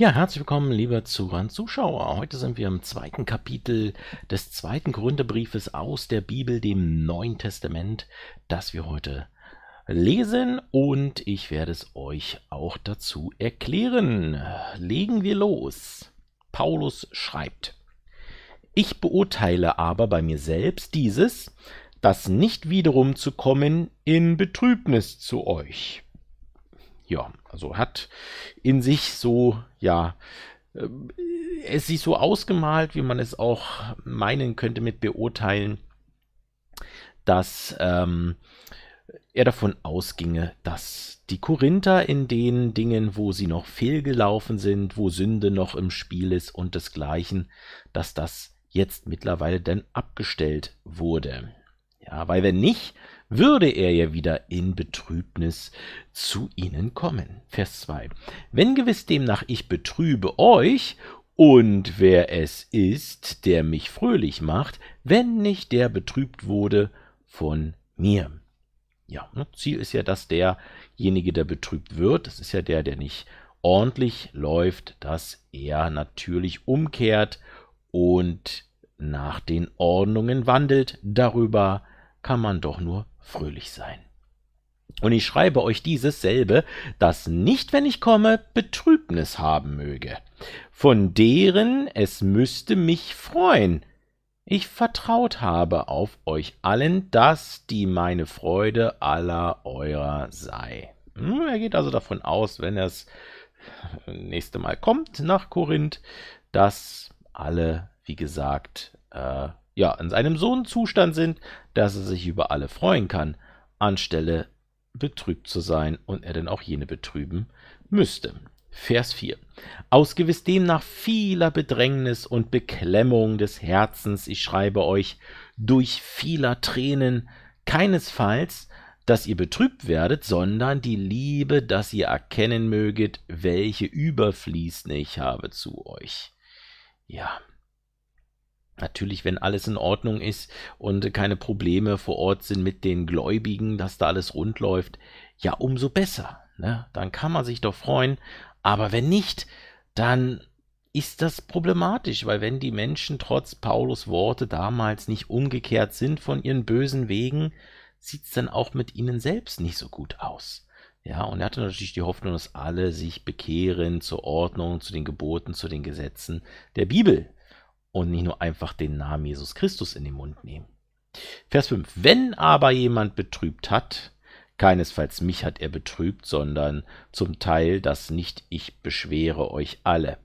Ja, herzlich willkommen, liebe Zuhörer und Zuschauer. Heute sind wir im zweiten Kapitel des zweiten Gründerbriefes aus der Bibel, dem Neuen Testament, das wir heute lesen und ich werde es euch auch dazu erklären. Legen wir los. Paulus schreibt: Ich beurteile aber bei mir selbst dieses, das nicht wiederum zu kommen in Betrübnis zu euch. Ja, also hat in sich so, ja, ähm, es sich so ausgemalt, wie man es auch meinen könnte mit beurteilen, dass ähm, er davon ausginge, dass die Korinther in den Dingen, wo sie noch fehlgelaufen sind, wo Sünde noch im Spiel ist und desgleichen, dass das jetzt mittlerweile denn abgestellt wurde. Ja, weil wenn nicht, würde er ja wieder in Betrübnis zu ihnen kommen. Vers 2. Wenn gewiss demnach ich betrübe euch, und wer es ist, der mich fröhlich macht, wenn nicht der betrübt wurde von mir. Ja, ne? Ziel ist ja, dass derjenige, der betrübt wird, das ist ja der, der nicht ordentlich läuft, dass er natürlich umkehrt und nach den Ordnungen wandelt. Darüber kann man doch nur fröhlich sein. Und ich schreibe euch dieses selbe, dass nicht, wenn ich komme, Betrübnis haben möge, von deren es müsste mich freuen, ich vertraut habe auf euch allen, dass die meine Freude aller eurer sei. Hm, er geht also davon aus, wenn er das nächste Mal kommt nach Korinth, dass alle, wie gesagt, äh, ja, in einem so Zustand sind, dass er sich über alle freuen kann, anstelle betrübt zu sein und er denn auch jene betrüben müsste. Vers 4. Aus gewiss demnach vieler Bedrängnis und Beklemmung des Herzens, ich schreibe euch, durch vieler Tränen, keinesfalls, dass ihr betrübt werdet, sondern die Liebe, dass ihr erkennen möget, welche überfließt ich habe zu euch. Ja, Natürlich, wenn alles in Ordnung ist und keine Probleme vor Ort sind mit den Gläubigen, dass da alles rund läuft, ja, umso besser. Ne? Dann kann man sich doch freuen. Aber wenn nicht, dann ist das problematisch, weil wenn die Menschen trotz Paulus Worte damals nicht umgekehrt sind von ihren bösen Wegen, sieht es dann auch mit ihnen selbst nicht so gut aus. Ja, und er hatte natürlich die Hoffnung, dass alle sich bekehren zur Ordnung, zu den Geboten, zu den Gesetzen der Bibel und nicht nur einfach den Namen Jesus Christus in den Mund nehmen. Vers 5. Wenn aber jemand betrübt hat, keinesfalls mich hat er betrübt, sondern zum Teil das nicht ich beschwere euch alle.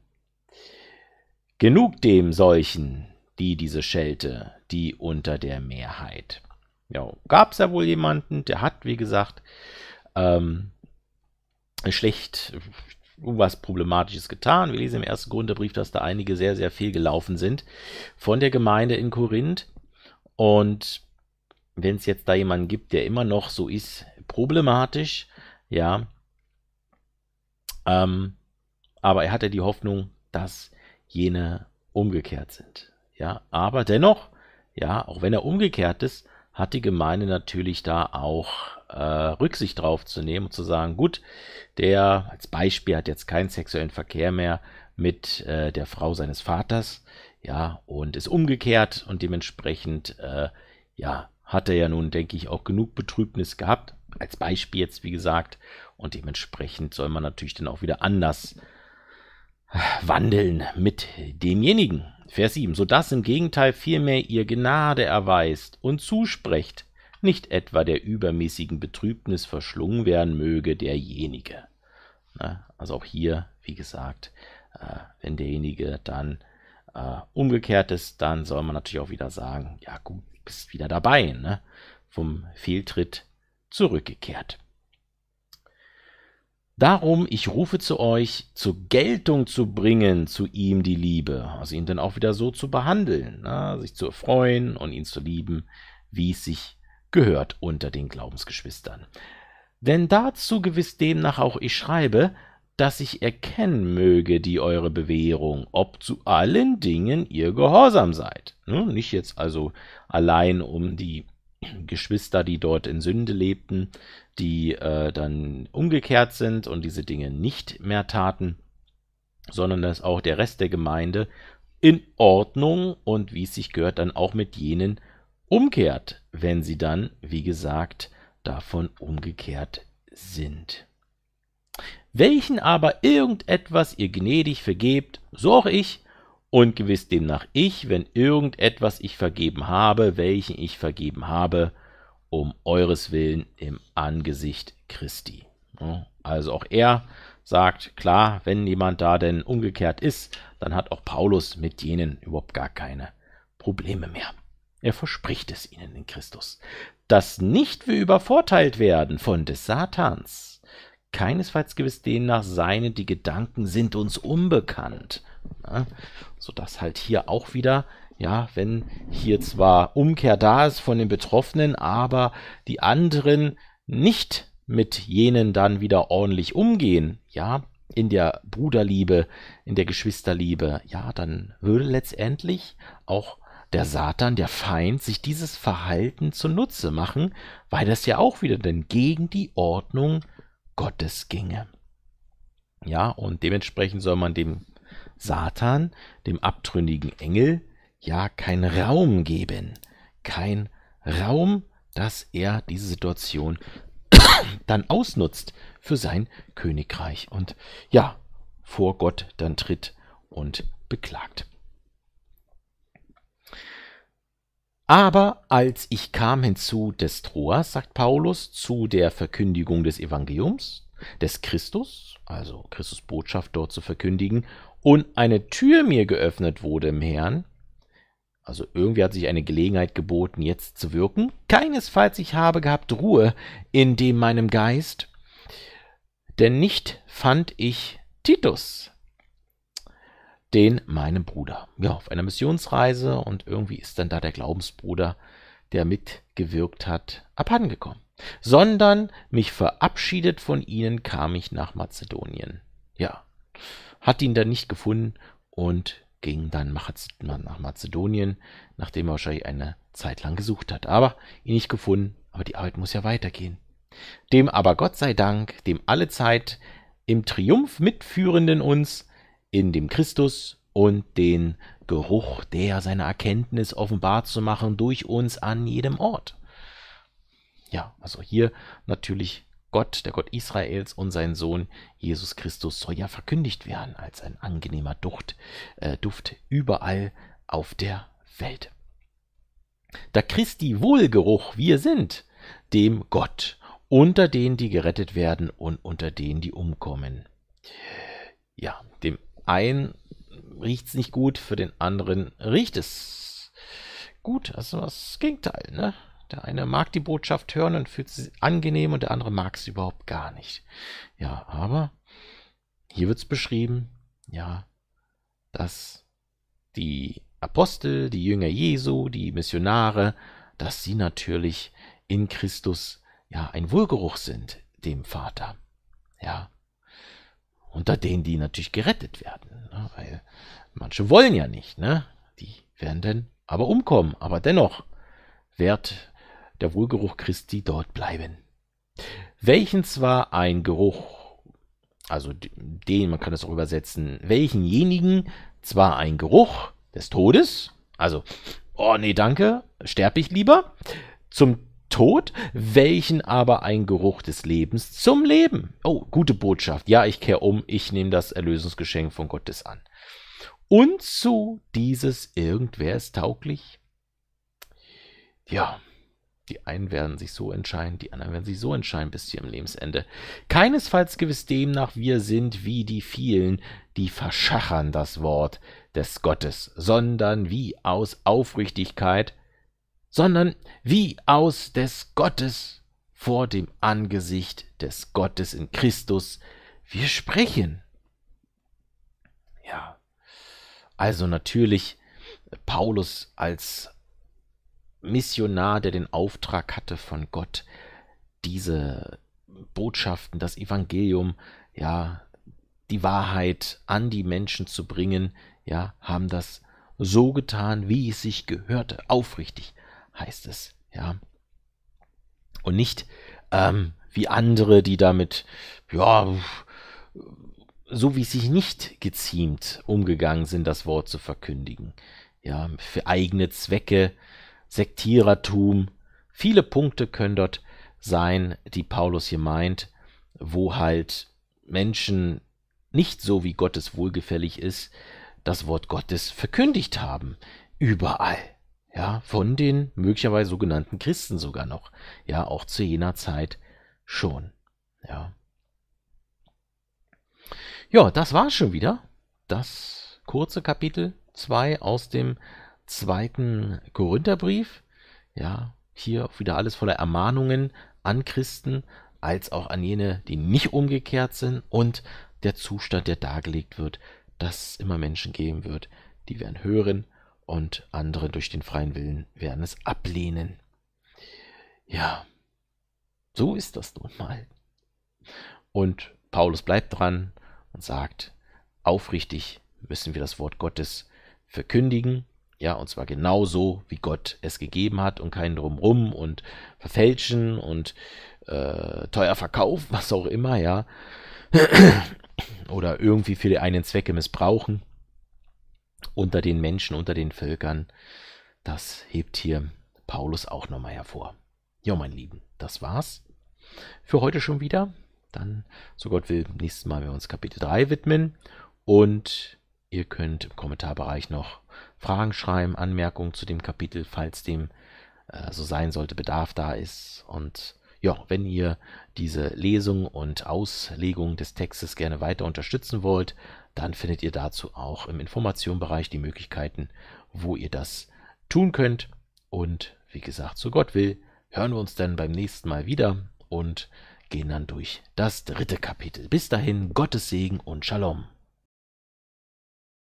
Genug dem solchen, die diese Schelte, die unter der Mehrheit. Ja, gab es ja wohl jemanden, der hat, wie gesagt, ähm, schlecht, was Problematisches getan. Wir lesen im ersten Korintherbrief, dass da einige sehr, sehr fehlgelaufen sind von der Gemeinde in Korinth. Und wenn es jetzt da jemanden gibt, der immer noch so ist, problematisch, ja, ähm, aber er hatte die Hoffnung, dass jene umgekehrt sind. Ja, aber dennoch, ja, auch wenn er umgekehrt ist, hat die Gemeinde natürlich da auch äh, Rücksicht drauf zu nehmen und zu sagen, gut, der als Beispiel hat jetzt keinen sexuellen Verkehr mehr mit äh, der Frau seines Vaters, ja, und ist umgekehrt und dementsprechend, äh, ja, hat er ja nun, denke ich, auch genug Betrübnis gehabt, als Beispiel jetzt, wie gesagt, und dementsprechend soll man natürlich dann auch wieder anders wandeln mit demjenigen. Vers 7, sodass im Gegenteil vielmehr ihr Gnade erweist und zusprecht, nicht etwa der übermäßigen Betrübnis verschlungen werden möge derjenige. Ne? Also auch hier, wie gesagt, äh, wenn derjenige dann äh, umgekehrt ist, dann soll man natürlich auch wieder sagen, ja gut, bist wieder dabei, ne? vom Fehltritt zurückgekehrt. Darum, ich rufe zu euch, zur Geltung zu bringen zu ihm die Liebe, also ihn dann auch wieder so zu behandeln, ne? sich zu erfreuen und ihn zu lieben, wie es sich gehört unter den Glaubensgeschwistern. Denn dazu gewiss demnach auch ich schreibe, dass ich erkennen möge die eure Bewährung, ob zu allen Dingen ihr gehorsam seid. Ne? Nicht jetzt also allein um die Geschwister, die dort in Sünde lebten, die äh, dann umgekehrt sind und diese Dinge nicht mehr taten, sondern dass auch der Rest der Gemeinde in Ordnung und wie es sich gehört, dann auch mit jenen umkehrt, wenn sie dann, wie gesagt, davon umgekehrt sind. Welchen aber irgendetwas ihr gnädig vergebt, so auch ich, und gewiss demnach ich, wenn irgendetwas ich vergeben habe, welchen ich vergeben habe, um eures Willen im Angesicht Christi. Also auch er sagt, klar, wenn jemand da denn umgekehrt ist, dann hat auch Paulus mit jenen überhaupt gar keine Probleme mehr. Er verspricht es ihnen in Christus, dass nicht wir übervorteilt werden von des Satans. Keinesfalls gewiss demnach seine, die Gedanken sind uns unbekannt. Ja, sodass halt hier auch wieder, ja, wenn hier zwar Umkehr da ist von den Betroffenen, aber die anderen nicht mit jenen dann wieder ordentlich umgehen, ja, in der Bruderliebe, in der Geschwisterliebe, ja, dann würde letztendlich auch der mhm. Satan, der Feind, sich dieses Verhalten zunutze machen, weil das ja auch wieder denn gegen die Ordnung Gottes ginge. Ja, und dementsprechend soll man dem Satan, dem abtrünnigen Engel, ja keinen Raum geben. Kein Raum, dass er diese Situation dann ausnutzt für sein Königreich und ja, vor Gott dann tritt und beklagt. Aber als ich kam hinzu des Troas, sagt Paulus, zu der Verkündigung des Evangeliums, des Christus, also Christus Botschaft dort zu verkündigen, und eine Tür mir geöffnet wurde im Herrn, also irgendwie hat sich eine Gelegenheit geboten, jetzt zu wirken, keinesfalls ich habe gehabt Ruhe in dem meinem Geist, denn nicht fand ich Titus, den meinem Bruder. Ja, auf einer Missionsreise und irgendwie ist dann da der Glaubensbruder, der mitgewirkt hat, abhandengekommen. Sondern mich verabschiedet von ihnen kam ich nach Mazedonien. Ja, hat ihn dann nicht gefunden und ging dann nach Mazedonien, nachdem er wahrscheinlich eine Zeit lang gesucht hat. Aber ihn nicht gefunden, aber die Arbeit muss ja weitergehen. Dem aber Gott sei Dank, dem alle Zeit im Triumph mitführenden uns, in dem Christus und den Geruch, der seine Erkenntnis offenbar zu machen durch uns an jedem Ort. Ja, also hier natürlich Gott, der Gott Israels und sein Sohn Jesus Christus soll ja verkündigt werden als ein angenehmer Duft, äh, Duft überall auf der Welt. Da Christi Wohlgeruch wir sind, dem Gott, unter denen, die gerettet werden und unter denen, die umkommen. Ja, einen riecht es nicht gut, für den anderen riecht es gut. Also das Gegenteil, ne? Der eine mag die Botschaft hören und fühlt sie angenehm und der andere mag es überhaupt gar nicht. Ja, aber hier wird es beschrieben, ja, dass die Apostel, die Jünger Jesu, die Missionare, dass sie natürlich in Christus ja ein Wohlgeruch sind dem Vater. Ja, unter denen die natürlich gerettet werden. Ne? Weil manche wollen ja nicht, ne? Die werden dann aber umkommen. Aber dennoch wird der Wohlgeruch Christi dort bleiben. Welchen zwar ein Geruch, also den, man kann das auch übersetzen, welchenjenigen zwar ein Geruch des Todes, also, oh nee, danke, sterbe ich lieber, zum Tod, welchen aber ein Geruch des Lebens zum Leben. Oh, gute Botschaft. Ja, ich kehre um, ich nehme das Erlösungsgeschenk von Gottes an. Und zu dieses irgendwer ist tauglich? Ja, die einen werden sich so entscheiden, die anderen werden sich so entscheiden bis zu ihrem Lebensende. Keinesfalls gewiss demnach, wir sind wie die vielen, die verschachern das Wort des Gottes, sondern wie aus Aufrichtigkeit sondern wie aus des Gottes vor dem Angesicht des Gottes in Christus wir sprechen. Ja, also natürlich Paulus als Missionar, der den Auftrag hatte von Gott, diese Botschaften, das Evangelium, ja, die Wahrheit an die Menschen zu bringen, ja, haben das so getan, wie es sich gehörte, aufrichtig, heißt es, ja. Und nicht ähm, wie andere, die damit, ja, so wie es sich nicht geziemt umgegangen sind, das Wort zu verkündigen. Ja, für eigene Zwecke, Sektierertum. Viele Punkte können dort sein, die Paulus hier meint, wo halt Menschen nicht so, wie Gottes wohlgefällig ist, das Wort Gottes verkündigt haben. Überall ja, von den möglicherweise sogenannten Christen sogar noch, ja, auch zu jener Zeit schon, ja. Ja, das war's schon wieder. Das kurze Kapitel 2 aus dem zweiten Korintherbrief. Ja, hier auch wieder alles voller Ermahnungen an Christen, als auch an jene, die nicht umgekehrt sind und der Zustand, der dargelegt wird, dass es immer Menschen geben wird, die werden hören und andere durch den freien Willen werden es ablehnen. Ja, so ist das nun mal. Und Paulus bleibt dran und sagt, aufrichtig müssen wir das Wort Gottes verkündigen, ja, und zwar genau so, wie Gott es gegeben hat und keinen drumrum und verfälschen und äh, teuer verkaufen, was auch immer, ja, oder irgendwie für die einen Zwecke missbrauchen unter den Menschen, unter den Völkern. Das hebt hier Paulus auch nochmal hervor. Ja, mein Lieben, das war's für heute schon wieder. Dann, so Gott will, nächstes Mal werden wir uns Kapitel 3 widmen. Und ihr könnt im Kommentarbereich noch Fragen schreiben, Anmerkungen zu dem Kapitel, falls dem äh, so sein sollte, Bedarf da ist. Und ja, wenn ihr diese Lesung und Auslegung des Textes gerne weiter unterstützen wollt, dann findet ihr dazu auch im Informationenbereich die Möglichkeiten, wo ihr das tun könnt. Und wie gesagt, so Gott will, hören wir uns dann beim nächsten Mal wieder und gehen dann durch das dritte Kapitel. Bis dahin, Gottes Segen und Shalom.